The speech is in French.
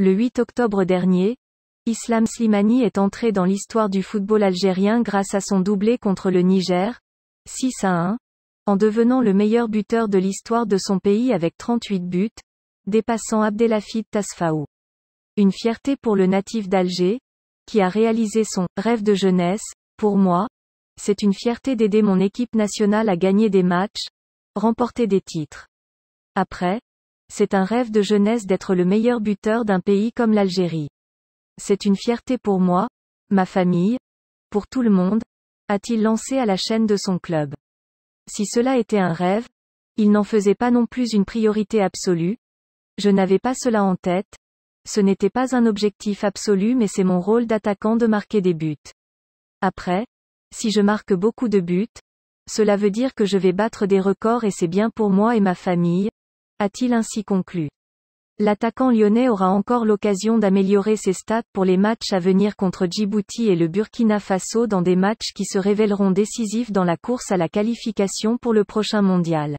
Le 8 octobre dernier, Islam Slimani est entré dans l'histoire du football algérien grâce à son doublé contre le Niger, 6 à 1, en devenant le meilleur buteur de l'histoire de son pays avec 38 buts, dépassant Abdelhafid Tasfaou. Une fierté pour le natif d'Alger, qui a réalisé son rêve de jeunesse, pour moi, c'est une fierté d'aider mon équipe nationale à gagner des matchs, remporter des titres. Après, c'est un rêve de jeunesse d'être le meilleur buteur d'un pays comme l'Algérie. C'est une fierté pour moi, ma famille, pour tout le monde, a-t-il lancé à la chaîne de son club. Si cela était un rêve, il n'en faisait pas non plus une priorité absolue. Je n'avais pas cela en tête. Ce n'était pas un objectif absolu mais c'est mon rôle d'attaquant de marquer des buts. Après, si je marque beaucoup de buts, cela veut dire que je vais battre des records et c'est bien pour moi et ma famille, a-t-il ainsi conclu. L'attaquant lyonnais aura encore l'occasion d'améliorer ses stats pour les matchs à venir contre Djibouti et le Burkina Faso dans des matchs qui se révéleront décisifs dans la course à la qualification pour le prochain mondial.